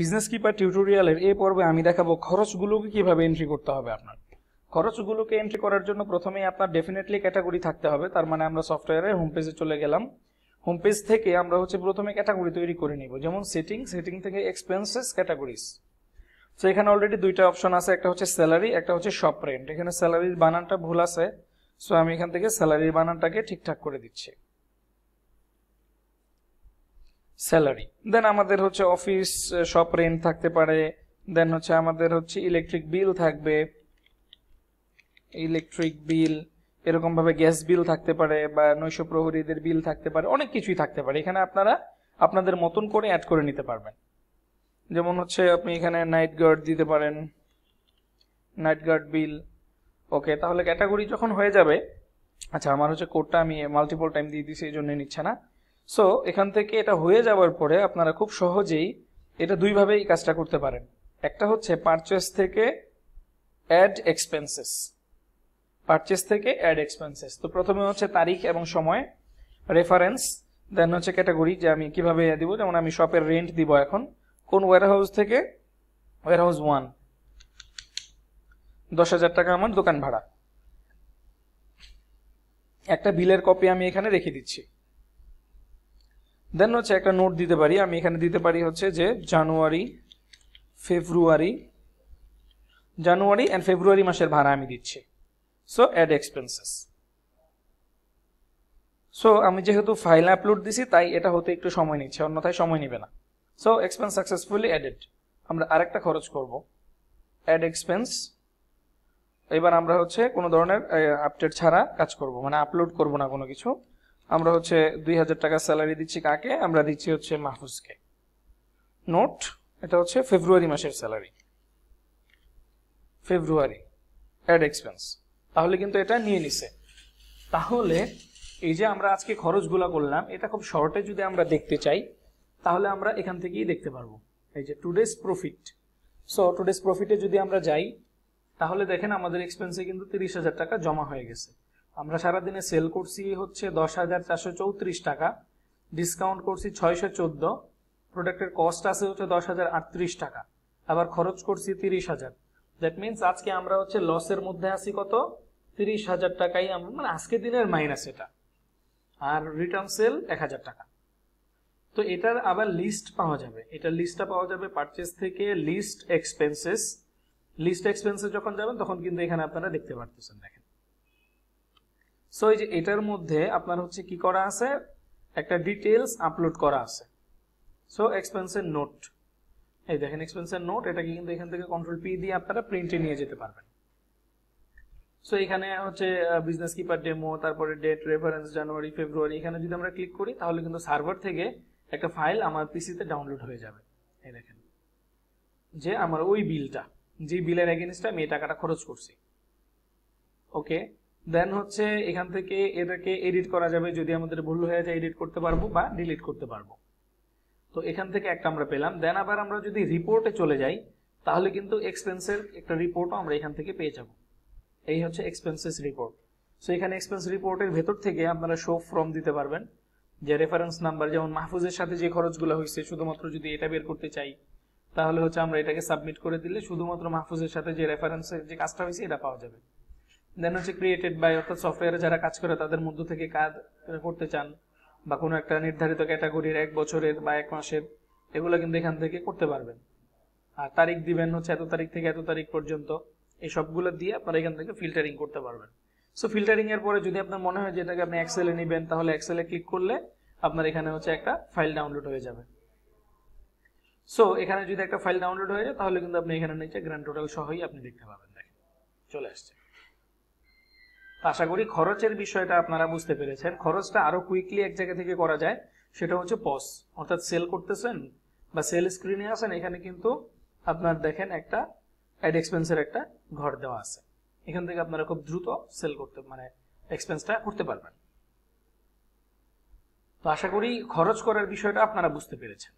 business keeper টিউটোরিয়ালের এই পর্বে আমি দেখাবো খরচগুলোকে কিভাবে এন্ট্রি করতে হবে আপনার খরচগুলোকে এন্ট্রি করার জন্য প্রথমেই আপনার ডেফিনেটলি ক্যাটাগরি থাকতে হবে তার মানে আমরা সফটওয়্যারের হোম পেজে চলে গেলাম হোম পেজ থেকে আমরা হচ্ছে প্রথমে ক্যাটাগরি তৈরি করে নিব যেমন সেটিং সেটিং থেকে এক্সপেন্সেস ক্যাটাগরিজ তো এখানে অলরেডি দুইটা অপশন আছে একটা হচ্ছে স্যালারি একটা হচ্ছে শপ রেন্ট এখানে স্যালারির বানানটা ভুল আছে সো আমি এখান থেকে স্যালারির বানানটাকে ঠিকঠাক করে দিচ্ছি স্যালারি দেন আমাদের হচ্ছে অফিস শপ রেন্ট থাকতে পারে দেন হচ্ছে আমাদের হচ্ছে ইলেকট্রিক বিল থাকবে ইলেকট্রিক বিল এরকম ভাবে গ্যাস বিল থাকতে পারে বা নৈশ প্রহরীদের বিল থাকতে পারে অনেক কিছুই থাকতে পারে এখানে আপনারা আপনাদের মতন করে অ্যাড করে নিতে পারবেন যেমন হচ্ছে আপনি এখানে নাইট গার্ড দিতে পারেন নাইট গার্ড বিল ওকে তাহলে ক্যাটাগরি যখন হয়ে যাবে আচ্ছা আমার হচ্ছে কোডটা আমি মাল্টিপল টাইম দিয়ে দিছি এই জন্য নিচ্ছে না সো এখান থেকে এটা হয়ে যাওয়ার পরে আপনারা খুব সহজেই এটা দুইভাবেই কাজটা করতে পারেন একটা হচ্ছে পারচেস থেকে অ্যাড এক্সপেন্সেস পারচেস থেকে অ্যাড এক্সপেন্সেস তো প্রথমে হচ্ছে তারিখ এবং সময় রেফারেন্স দেন হচ্ছে ক্যাটাগরি যে আমি কিভাবে দিব যেমন আমি শপের রেন্ট দিব এখন কোন ওয়ারহাউস থেকে ওয়ারহাউস ওয়ান দশ হাজার টাকা আমার দোকান ভাড়া একটা বিলের কপি আমি এখানে রেখে দিচ্ছি দেন হচ্ছে একটা নোট দিতে পারি আমি এখানে দিতে পারি হচ্ছে যে জানুয়ারি ফেব্রুয়ারি জানুয়ারি অ্যান্ড ফেব্রুয়ারি মাসের ভাড়া আমি দিচ্ছি সো অ্যাড এক্সপেন্সেস সো আমি যেহেতু ফাইল আপলোড দিছি তাই এটা হতে একটু সময় নিচ্ছে অন্যথায় সময় নেবে না সো এক্সপেন্স সাকসেসফুলি অ্যাডেড আমরা আরেকটা খরচ করব অ্যাড এক্সপেন্স এবার আমরা হচ্ছে কোনো ধরনের আপডেট ছাড়া কাজ করব মানে আপলোড করব না কোনো কিছু আমরা হচ্ছে দুই হাজার টাকা স্যালারি দিচ্ছি কাকে আমরা দিচ্ছি হচ্ছে মাহফুজকে নোট এটা হচ্ছে ফেব্রুয়ারি মাসের স্যালারি ফেব্রুয়ারি অ্যাড এক্সপেন্স তাহলে কিন্তু এটা নিয়ে নিছে তাহলে এই যে আমরা আজকে খরচগুলা করলাম এটা খুব শর্টে যদি আমরা দেখতে চাই তাহলে আমরা এখান থেকেই দেখতে পারবো এই যে ডেজ প্রফিট সো ডেজ প্রফিটে যদি আমরা যাই তাহলে দেখেন আমাদের এক্সপেন্সে কিন্তু তিরিশ হাজার টাকা জমা হয়ে গেছে আমরা সারাদিনে সেল করছি হচ্ছে দশ হাজার চারশো চৌত্রিশ টাকা ডিসকাউন্ট করছি ছয়শো চোদ্দ প্রোডাক্টের কস্ট আছে হচ্ছে দশ হাজার আটত্রিশ টাকা আবার খরচ করছি তিরিশ হাজার দ্যাট মিনস আজকে আমরা হচ্ছে লসের মধ্যে আছি কত তিরিশ হাজার টাকাই মানে আজকে দিনের মাইনাস এটা আর রিটার্ন সেল এক হাজার টাকা তো এটার আবার লিস্ট পাওয়া যাবে এটা লিস্টটা পাওয়া যাবে পারচেস থেকে লিস্ট এক্সপেন্সেস লিস্ট এক্সপেন্সে যখন যাবেন তখন কিন্তু এখানে আপনারা দেখতে পারতেছেন দেখেন সো এই যে এটার মধ্যে আপনার হচ্ছে কি করা আছে একটা ডিটেলস আপলোড করা আছে সো এক্সপেন্সের নোট এই দেখেন এক্সপেন্সের নোট এটাকে কিন্তু এখান থেকে কন্ট্রোল পি দিয়ে আপনারা প্রিন্টে নিয়ে যেতে পারবেন সো এখানে হচ্ছে বিজনেস কিপার ডেমো তারপরে ডেট রেফারেন্স জানুয়ারি ফেব্রুয়ারি এখানে যদি আমরা ক্লিক করি তাহলে কিন্তু সার্ভার থেকে একটা ফাইল আমার পিসিতে ডাউনলোড হয়ে যাবে এই দেখেন যে আমার ওই বিলটা যে বিলের এগেনস্টে আমি এই টাকাটা খরচ করছি ওকে দেন হচ্ছে এখান থেকে এটাকে এডিট করা যাবে যদি আমাদের ভুল হয়ে যায় এডিট করতে পারবো বা ডিলিট করতে পারবো তো এখান থেকে একটা আমরা পেলাম দেন আবার আমরা যদি রিপোর্টে চলে যাই তাহলে কিন্তু এক্সপেন্সের একটা রিপোর্টও আমরা এখান থেকে পেয়ে যাব এই হচ্ছে এক্সপেন্সেস রিপোর্ট সো এখানে এক্সপেন্স রিপোর্টের ভেতর থেকে আপনারা শো ফর্ম দিতে পারবেন যে রেফারেন্স নাম্বার যেমন মাহফুজের সাথে যে খরচগুলো হয়েছে শুধুমাত্র যদি এটা বের করতে চাই তাহলে হচ্ছে আমরা এটাকে সাবমিট করে দিলে শুধুমাত্র মাহফুজের সাথে যে রেফারেন্সের যে কাজটা হয়েছে এটা পাওয়া যাবে দেন হচ্ছে ক্রিয়েটেড বাই অর্থাৎ সফটওয়্যারে যারা কাজ করে তাদের মধ্য থেকে কাজ করতে চান বা কোনো একটা নির্ধারিত ক্যাটাগরির এক বছরের বা এক মাসের এগুলো কিন্তু এখান থেকে করতে পারবেন আর তারিখ দিবেন হচ্ছে এত তারিখ থেকে এত তারিখ পর্যন্ত এই সবগুলো দিয়ে আপনারা এখান থেকে ফিল্টারিং করতে পারবেন সো ফিল্টারিং এর পরে যদি আপনার মনে হয় যে এটাকে আপনি এক্সেলে নেবেন তাহলে এক্সেলে ক্লিক করলে আপনার এখানে হচ্ছে একটা ফাইল ডাউনলোড হয়ে যাবে সো এখানে যদি একটা ফাইল ডাউনলোড হয়ে যায় তাহলে কিন্তু আপনি এখানে নিচে গ্র্যান্ড টোটাল সহই আপনি দেখতে পাবেন দেখেন চলে আসছে আশা করি খরচের বিষয়টা আপনারা বুঝতে পেরেছেন খরচটা আরো কুইকলি এক জায়গা থেকে করা যায় সেটা হচ্ছে পস অর্থাৎ সেল করতেছেন বা সেল স্ক্রিনে আছেন এখানে কিন্তু আপনার দেখেন একটা অ্যাড এক্সপেন্সের একটা ঘর দেওয়া আছে এখান থেকে আপনারা খুব দ্রুত সেল করতে মানে এক্সপেন্সটা করতে পারবেন তো আশা করি খরচ করার বিষয়টা আপনারা বুঝতে পেরেছেন